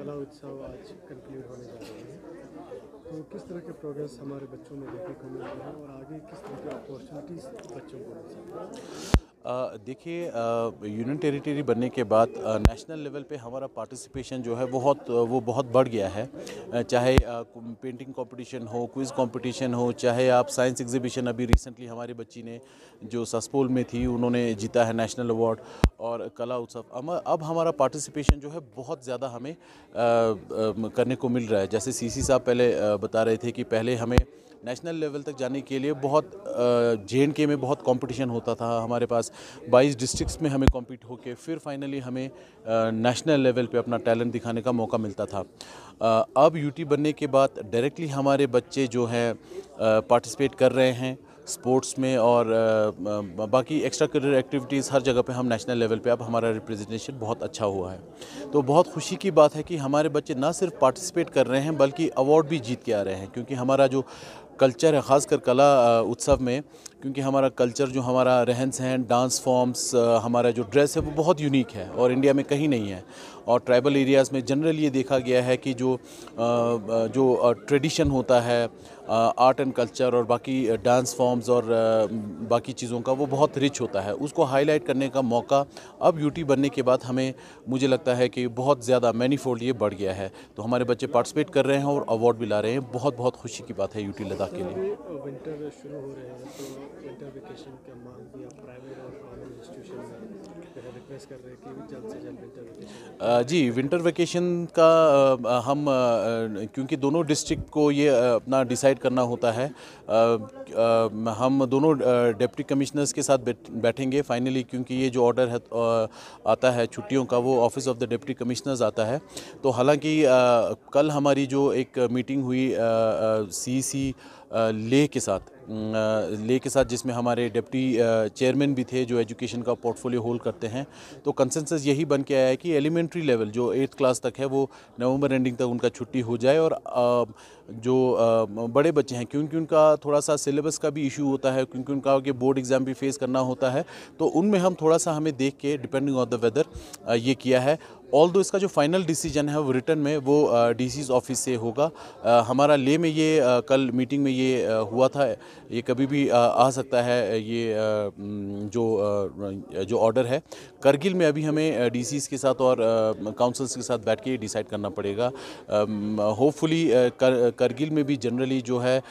कला उत्सव आज कंक्लूड होने जा रहे हैं तो किस तरह के प्रोग्रेस हमारे बच्चों में देखने को मिल रहे हैं और आगे किस तरह की अपॉर्चुनिटीज़ बच्चों को मिल सकती है देखिए यूनियन टेरिटरी बनने के बाद नेशनल लेवल पे हमारा पार्टिसिपेशन जो है बहुत वो बहुत बढ़ गया है चाहे पेंटिंग कंपटीशन हो क्विज़ कंपटीशन हो चाहे आप साइंस एग्जीबिशन अभी रिसेंटली हमारी बच्ची ने जो ससपोल में थी उन्होंने जीता है नेशनल अवार्ड और कला उत्सव अब हमारा पार्टिसिपेशन जो है बहुत ज़्यादा हमें करने को मिल रहा है जैसे सी साहब पहले बता रहे थे कि पहले हमें नेशनल लेवल तक जाने के लिए बहुत जे एंड के में बहुत कंपटीशन होता था हमारे पास 22 डिस्ट्रिक्ट्स में हमें कॉम्पीट होके फिर फाइनली हमें नेशनल लेवल पे अपना टैलेंट दिखाने का मौका मिलता था अब यूटी बनने के बाद डायरेक्टली हमारे बच्चे जो हैं पार्टिसिपेट कर रहे हैं स्पोर्ट्स में और बाकी एक्स्ट्रा करियर एक्टिविटीज़ हर जगह पे हम नेशनल लेवल पे अब हमारा रिप्रेजेंटेशन बहुत अच्छा हुआ है तो बहुत खुशी की बात है कि हमारे बच्चे ना सिर्फ पार्टिसिपेट कर रहे हैं बल्कि अवार्ड भी जीत के आ रहे हैं क्योंकि हमारा जो कल्चर है ख़ासकर कला उत्सव में क्योंकि हमारा कल्चर जो हमारा रहन सहन डांस फॉर्म्स हमारा जो ड्रेस है वो बहुत यूनिक है और इंडिया में कहीं नहीं है और ट्राइबल एरियाज़ में जनरली ये देखा गया है कि जो जो ट्रेडिशन होता है आर्ट एंड कल्चर और बाकी डांस फॉर्म्स और बाकी चीज़ों का वो बहुत रिच होता है उसको हाईलाइट करने का मौका अब यूटी बनने के बाद हमें मुझे लगता है कि बहुत ज़्यादा मैनीफोल्ड ये बढ़ गया है तो हमारे बच्चे पार्टिसिपेट कर रहे हैं और अवार्ड भी ला रहे हैं बहुत बहुत खुशी की बात है यूटी लद्दाख के लिए विंटर तो कर रहे हैं कि जल्द से जल्द जी विंटर वेकेशन का हम क्योंकि दोनों डिस्ट्रिक्ट को ये अपना डिसाइड करना होता है हम दोनों डिप्टी कमिश्नर्स के साथ बैठेंगे फाइनली क्योंकि ये जो ऑर्डर है आता है छुट्टियों का वो office of the deputy commissioners आता है तो हालांकि कल हमारी जो एक मीटिंग हुई सी सी लेह के साथ ले के साथ जिसमें हमारे डिप्टी चेयरमैन भी थे जो एजुकेशन का पोर्टफोलियो होल्ड करते हैं तो कंसेंसस यही बन के आया है कि एलिमेंट्री लेवल जो एट्थ क्लास तक है वो नवंबर एंडिंग तक उनका छुट्टी हो जाए और जो बड़े बच्चे हैं क्योंकि उनका थोड़ा सा सिलेबस का भी इशू होता है क्योंकि उनका कि बोर्ड एग्ज़ाम भी फेस करना होता है तो उनमें हम थोड़ा सा हमें देख के डिपेंडिंग ऑन द वेदर ये किया है ऑल दो इसका जो फाइनल डिसीजन है वो रिटर्न में वो डी ऑफिस से होगा हमारा ले में ये कल मीटिंग में ये हुआ था ये कभी भी आ सकता है ये जो जो ऑर्डर है करगिल में अभी हमें डी के साथ और काउंसल्स के साथ बैठ के डिसाइड करना पड़ेगा होपफुली कर, करगिल में भी जनरली जो है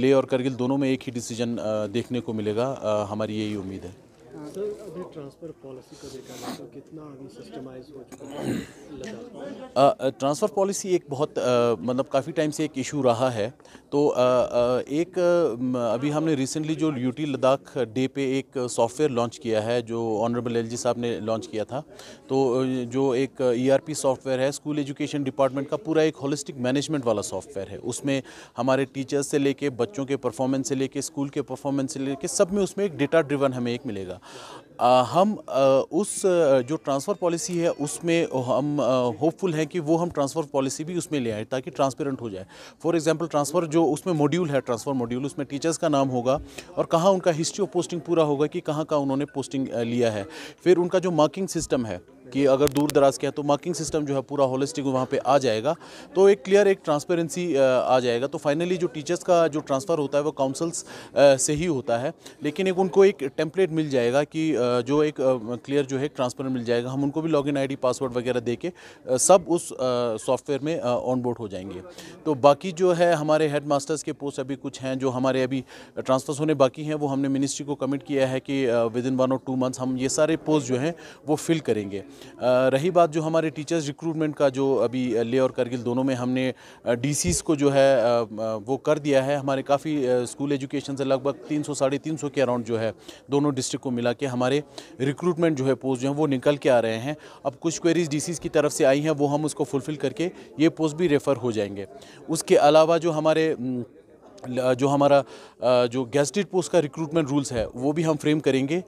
ले और करगिल दोनों में एक ही डिसीजन देखने को मिलेगा हमारी यही उम्मीद है सर अभी ट्रांसफ़र पॉलिसी देखा जाए तो कितना अभी सिस्टमाइज हो चुका है ट्रांसफ़र पॉलिसी एक बहुत मतलब काफ़ी टाइम से एक इशू रहा है तो एक अभी हमने रिसेंटली जो यूटी लद्दाख डे पे एक सॉफ्टवेयर लॉन्च किया है जो ऑनरेबल एल साहब ने लॉन्च किया था तो जो एक ई e सॉफ्टवेयर है स्कूल एजुकेशन डिपार्टमेंट का पूरा एक होलिस्टिक मैनेजमेंट वाला सॉफ्टवेयर है उसमें हमारे टीचर्स से लेके बच्चों के परफॉर्मेंस से लेके स्कूल के परफॉर्मेंस से लेके सब में उसमें एक डेटा ड्रिवन हमें एक मिलेगा आ, हम आ, उस जो ट्रांसफ़र पॉलिसी है उसमें हम होपफुल हैं कि वो हम ट्रांसफ़र पॉलिसी भी उसमें ले आए ताकि ट्रांसपेरेंट हो जाए फॉर एग्जांपल ट्रांसफ़र जो उसमें मॉड्यूल है ट्रांसफ़र मॉड्यूल उसमें टीचर्स का नाम होगा और कहाँ उनका हिस्ट्री ऑफ पोस्टिंग पूरा होगा कि कहाँ का उन्होंने पोस्टिंग लिया है फिर उनका जो मार्किंग सिस्टम है कि अगर दूर दराज के हैं तो मार्किंग सिस्टम जो है पूरा होलिस्टिक वहाँ पे आ जाएगा तो एक क्लियर एक ट्रांसपेरेंसी आ जाएगा तो फाइनली जो टीचर्स का जो ट्रांसफ़र होता है वो काउंसल्स से ही होता है लेकिन एक उनको एक टेम्पलेट मिल जाएगा कि जो एक क्लियर जो है ट्रांसपेरेंट मिल जाएगा हम उनको भी लॉग इन पासवर्ड वगैरह दे के सब उस सॉफ्टवेयर में ऑन बोर्ड हो जाएंगे तो बाकी जो है हमारे हेड मास्टर्स के पोस्ट अभी कुछ हैं जो हमारे अभी ट्रांसफर्स होने बाकी हैं वो हमने मिनिस्ट्री को कमिट किया है कि विद इन वन और टू मंथ्स हम ये सारे पोस्ट जो हैं वो फिल करेंगे रही बात जो हमारे टीचर्स रिक्रूटमेंट का जो अभी ले और करगिल दोनों में हमने डी को जो है वो कर दिया है हमारे काफ़ी स्कूल एजुकेशन से लगभग तीन सौ साढ़े तीन सौ के अराउंड जो है दोनों डिस्ट्रिक्ट को मिला के हमारे रिक्रूटमेंट जो है पोस्ट जो है वो निकल के आ रहे हैं अब कुछ क्वेरीज डी की तरफ से आई हैं वो हम उसको फुलफ़िल करके ये पोस्ट भी रेफ़र हो जाएंगे उसके अलावा जो हमारे जो हमारा जो गेस्टेड पोस्ट का रिक्रूटमेंट रूल्स है वो भी हम फ्रेम करेंगे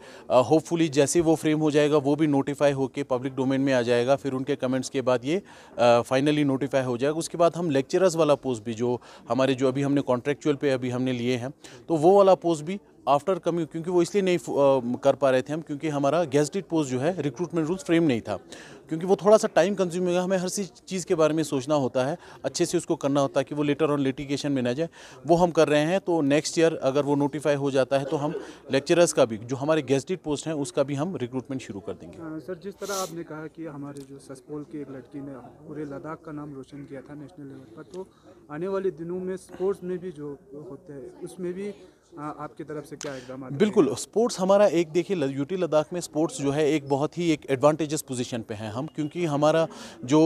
होपफुली जैसे वो फ्रेम हो जाएगा वो भी नोटिफाई होकर पब्लिक डोमेन में आ जाएगा फिर उनके कमेंट्स के बाद ये फाइनली नोटिफाई हो जाएगा उसके बाद हम लेक्चरर्स वाला पोस्ट भी जो हमारे जो अभी हमने कॉन्ट्रेक्चुअल पे अभी हमने लिए हैं तो वो वाला पोस्ट भी आफ्टर कमिंग क्योंकि वो इसलिए नहीं आ, कर पा रहे थे हम क्योंकि हमारा गेस्टेड पोस्ट जो है रिक्रूटमेंट रूल्स फ्रेम नहीं था क्योंकि वो थोड़ा सा टाइम कंज्यूम होगा हमें हर चीज़ के बारे में सोचना होता है अच्छे से उसको करना होता है कि वो लेटर ऑन लिटिगेशन में ना जाए वो हम कर रहे हैं तो नेक्स्ट ईयर अगर वो नोटिफाई हो जाता है तो हम लेक्चरर्स का भी जो हमारे गेस्टेड पोस्ट हैं उसका भी हम रिक्रूटमेंट शुरू कर देंगे आ, सर जिस तरह आपने कहा कि हमारे जो ससपोल की एक लड़की ने पूरे लद्दाख का नाम रोशन किया था नेशनल लेवल पर तो आने वाले दिनों में स्पोर्ट्स में भी जो होते हैं उसमें भी हाँ, आपकी तरफ से क्या इकदाम बिल्कुल स्पोर्ट्स हमारा एक देखिए यूटी लद्दाख में स्पोर्ट्स जो है एक बहुत ही एक एडवांटेजस पोजीशन पे हैं हम क्योंकि हमारा जो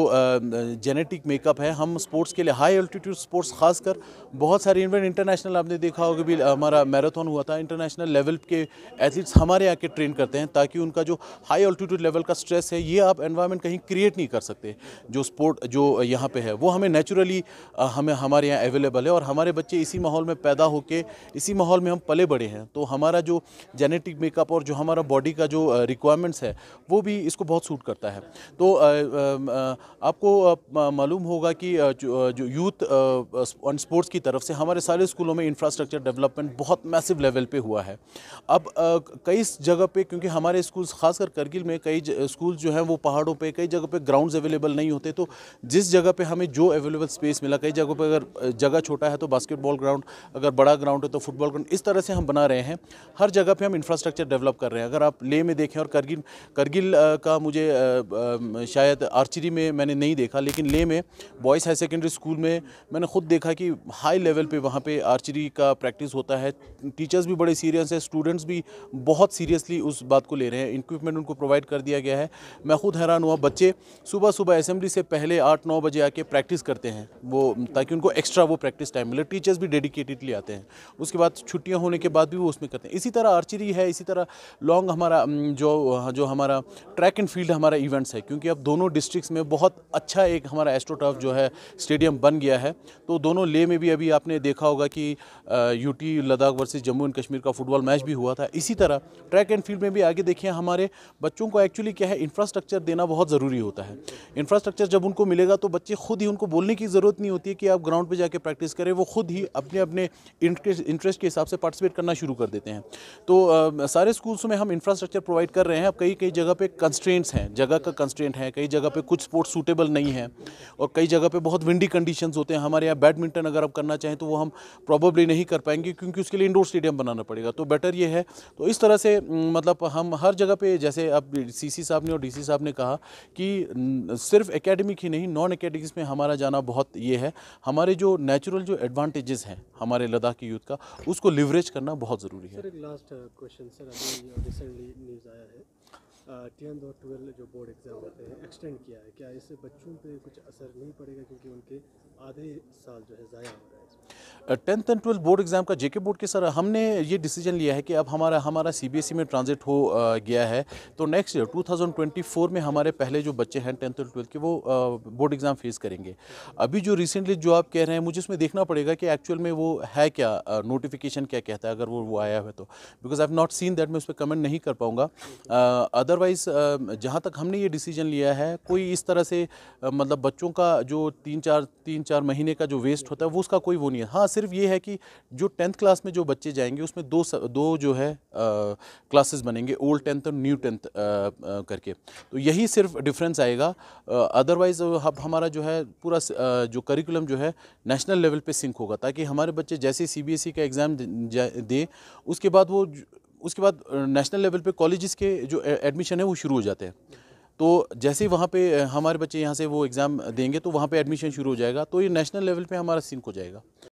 जेनेटिक मेकअप है हम स्पोर्ट्स के लिए हाई अल्टीट्यूड स्पोर्ट्स खासकर बहुत सारे इवेंट इंटरनेशनल आपने देखा होगा भी हमारा मैराथन हुआ था इंटरनेशनल लेवल के एथलीट्स हमारे यहाँ के ट्रेन करते हैं ताकि उनका जो हाई अल्टीट्यूड लेवल का स्ट्रेस है ये आप एन्वायरमेंट कहीं क्रिएट नहीं कर सकते जो स्पोर्ट जो यहाँ पर है वो हमें नेचुरली हमें हमारे यहाँ अवेलेबल है और हमारे बच्चे इसी माहौल में पैदा होके इसी माहौल माहौल में हम पले बड़े हैं तो हमारा जो जेनेटिक मेकअप और जो हमारा बॉडी का जो रिक्वायरमेंट्स है वो भी इसको बहुत सूट करता है तो आपको मालूम होगा कि जो यूथ स्पोर्ट्स की तरफ से हमारे सारे स्कूलों में इंफ्रास्ट्रक्चर डेवलपमेंट बहुत मैसिव लेवल पे हुआ है अब कई जगह पर क्योंकि हमारे स्कूल खासकर करगिल में कई स्कूल जो हैं वो पहाड़ों पर कई जगह पर ग्राउंड अवेलेबल नहीं होते तो जिस जगह पर हमें जो अवेलेबल स्पेस मिला कई जगह पर अगर जगह छोटा है तो बास्केटबॉल ग्राउंड अगर बड़ा ग्राउंड है तो फुटबॉल इस तरह से हम बना रहे हैं हर जगह पे हम इंफ्रास्ट्रक्चर डेवलप कर रहे हैं अगर आप ले में देखें और करगिल करगिल का मुझे शायद आर्चरी में मैंने नहीं देखा लेकिन ले में बॉयज़ हाई सेकेंडरी स्कूल में मैंने खुद देखा कि हाई लेवल पर वहाँ पर आर्चरी का प्रैक्टिस होता है टीचर्स भी बड़े सीरियस हैं स्टूडेंट्स भी बहुत सीरियसली उस बात को ले रहे हैं इक्विपमेंट उनको प्रोवाइड कर दिया गया है मैं खुद हैरान हुआ बच्चे सुबह सुबह असेंबली से पहले आठ नौ बजे आके प्रैक्टिस करते हैं वो ताकि उनको एक्स्ट्रा वो प्रैक्टिस टाइम मिले टीचर्स भी डेडिकेटेडली आते हैं उसके बाद छुट्टियाँ होने के बाद भी वो उसमें करते हैं इसी तरह आर्चरी है इसी तरह लॉन्ग हमारा जो जो हमारा ट्रैक एंड फील्ड हमारा इवेंट्स है क्योंकि अब दोनों डिस्ट्रिक्स में बहुत अच्छा एक हमारा एस्ट्रोटर्फ जो है स्टेडियम बन गया है तो दोनों ले में भी अभी आपने देखा होगा कि UT Ladakh versus Jammu and Kashmir का फुटबॉल मैच भी हुआ था इसी तरह ट्रैक एंड फील्ड में भी आगे देखिए हमारे बच्चों को एक्चुअली क्या है इंफ्रास्ट्रक्चर देना बहुत ज़रूरी होता है इंफ्रास्ट्रक्चर जब उनको मिलेगा तो बच्चे खुद ही उनको बोलने की ज़रूरत नहीं होती है कि आप ग्राउंड पर जाके प्रैक्टिस करें वो खुद ही अपने अपने इंटरेस्ट के हिसाब हिसाब से पार्टिसिपेट करना शुरू कर देते हैं तो आ, सारे स्कूल्स में हम इंफ्रास्ट्रक्चर प्रोवाइड कर रहे हैं अब कई कई जगह पे कंस्ट्रेंट्स हैं जगह का कंस्ट्रेंट है कई जगह पे कुछ स्पोर्ट्स सूटेबल नहीं है और कई जगह पे बहुत विंडी कंडीशंस होते हैं हमारे यहाँ बैडमिंटन अगर आप करना चाहें तो वो हम प्रॉबली नहीं कर पाएंगे क्योंकि उसके लिए इंडोर स्टेडियम बनाना पड़ेगा तो बेटर ये है तो इस तरह से मतलब हम हर जगह पर जैसे अब सी साहब ने और डी साहब ने कहा कि सिर्फ एकेडमिक ही नहीं नॉन एकेडमिक्स में हमारा जाना बहुत ये है हमारे जो नेचुरल जो एडवांटेजेस हैं हमारे लद्दाख के यूथ का उसको लिवरेज करना बहुत ज़रूरी है सर एक लास्ट क्वेश्चन सर अभी रिसेंटली न्यूज़ आया है टेंथ uh, और ट्वेल्व जो बोर्ड एग्ज़ाम होते हैं एक्सटेंड किया है क्या इससे बच्चों पे कुछ असर नहीं पड़ेगा क्योंकि उनके आधे साल जो है ज़ाया हो रहा है tenth and twelfth board exam का जेके बोर्ड के सर हमने ये डिसीजन लिया है कि अब हमारा हमारा सीबीएसई e में ट्रांजिट हो गया है तो नेक्स्ट ईयर 2024 में हमारे पहले जो बच्चे हैं टेंथ एंड ट्वेल्थ के वो बोर्ड एग्ज़ाम फेस करेंगे अभी जो रिसेंटली जो आप कह रहे हैं मुझे उसमें देखना पड़ेगा कि एक्चुअल में वो है क्या नोटिफिकेशन क्या कहता है अगर वो वो आया है तो बिकॉज आई एव नॉट सीन दैट मैं उस पर कमेंट नहीं कर पाऊँगा अदरवाइज़ जहाँ तक हमने ये डिसीजन लिया है कोई इस तरह से मतलब बच्चों का जो तीन चार तीन चार महीने का जो वेस्ट होता है वो उसका कोई वो नहीं है हाँ सिर्फ ये है कि जो टेंथ क्लास में जो बच्चे जाएंगे उसमें दो स, दो जो है क्लासेस बनेंगे ओल्ड टेंथ और न्यू टेंथ करके तो यही सिर्फ डिफरेंस आएगा अदरवाइज़ हम हमारा जो है पूरा जो करिकुलम जो है नेशनल लेवल पे सिंक होगा ताकि हमारे बच्चे जैसे सीबीएसई e का एग्ज़ाम दें उसके बाद वो उसके बाद नेशनल लेवल पर कॉलेज के जो एडमिशन है वो शुरू हो जाते हैं तो जैसे ही वहाँ पे हमारे बच्चे यहाँ से वो एग्ज़ाम देंगे तो वहाँ पे एडमिशन शुरू हो जाएगा तो ये नेशनल लेवल पे हमारा सिंक हो जाएगा